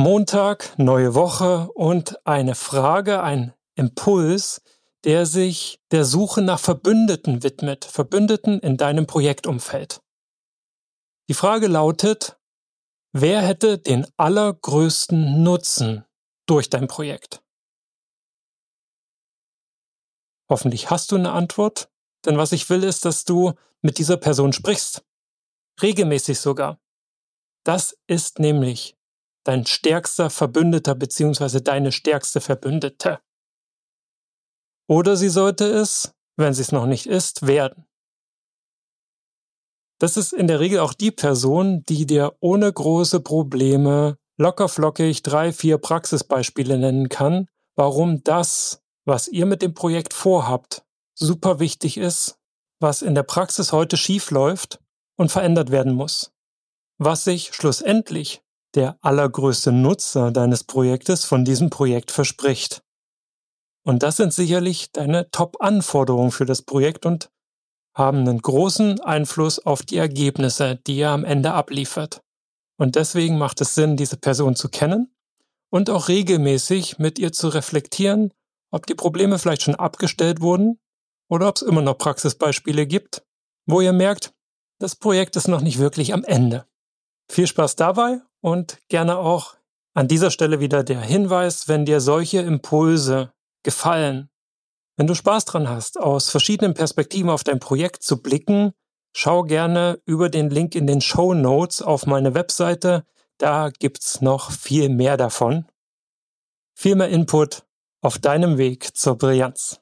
Montag, neue Woche und eine Frage, ein Impuls, der sich der Suche nach Verbündeten widmet, Verbündeten in deinem Projektumfeld. Die Frage lautet, wer hätte den allergrößten Nutzen durch dein Projekt? Hoffentlich hast du eine Antwort, denn was ich will ist, dass du mit dieser Person sprichst. Regelmäßig sogar. Das ist nämlich dein stärkster Verbündeter bzw. deine stärkste Verbündete. Oder sie sollte es, wenn sie es noch nicht ist, werden. Das ist in der Regel auch die Person, die dir ohne große Probleme lockerflockig drei, vier Praxisbeispiele nennen kann, warum das, was ihr mit dem Projekt vorhabt, super wichtig ist, was in der Praxis heute schief läuft und verändert werden muss, was sich schlussendlich der allergrößte Nutzer deines Projektes von diesem Projekt verspricht. Und das sind sicherlich deine Top-Anforderungen für das Projekt und haben einen großen Einfluss auf die Ergebnisse, die er am Ende abliefert. Und deswegen macht es Sinn, diese Person zu kennen und auch regelmäßig mit ihr zu reflektieren, ob die Probleme vielleicht schon abgestellt wurden oder ob es immer noch Praxisbeispiele gibt, wo ihr merkt, das Projekt ist noch nicht wirklich am Ende. Viel Spaß dabei und gerne auch an dieser Stelle wieder der Hinweis, wenn dir solche Impulse gefallen, wenn du Spaß dran hast, aus verschiedenen Perspektiven auf dein Projekt zu blicken, schau gerne über den Link in den Show Notes auf meine Webseite. Da gibt's noch viel mehr davon. Viel mehr Input auf deinem Weg zur Brillanz.